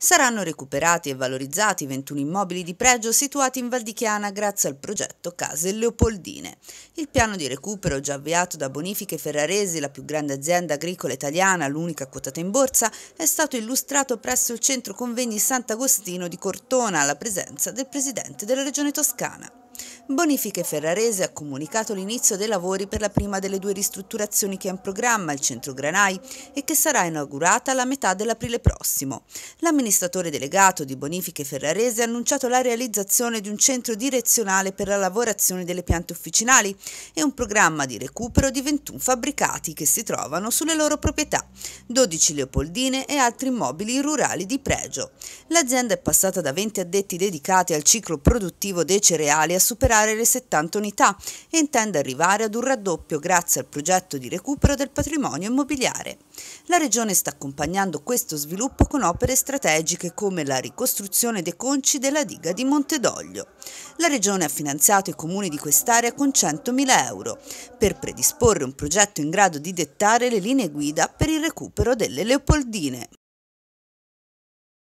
Saranno recuperati e valorizzati 21 immobili di pregio situati in Valdichiana grazie al progetto Case Leopoldine. Il piano di recupero già avviato da Bonifiche Ferraresi, la più grande azienda agricola italiana, l'unica quotata in borsa, è stato illustrato presso il centro convegni Sant'Agostino di Cortona alla presenza del presidente della Regione Toscana. Bonifiche Ferrarese ha comunicato l'inizio dei lavori per la prima delle due ristrutturazioni che è in programma il centro Granai e che sarà inaugurata alla metà dell'aprile prossimo. L'amministratore delegato di Bonifiche Ferrarese ha annunciato la realizzazione di un centro direzionale per la lavorazione delle piante officinali e un programma di recupero di 21 fabbricati che si trovano sulle loro proprietà, 12 leopoldine e altri immobili rurali di pregio. L'azienda è passata da 20 addetti dedicati al ciclo produttivo dei cereali a superare superare le 70 unità e intende arrivare ad un raddoppio grazie al progetto di recupero del patrimonio immobiliare. La Regione sta accompagnando questo sviluppo con opere strategiche come la ricostruzione dei conci della diga di Montedoglio. La Regione ha finanziato i comuni di quest'area con 100.000 euro per predisporre un progetto in grado di dettare le linee guida per il recupero delle Leopoldine.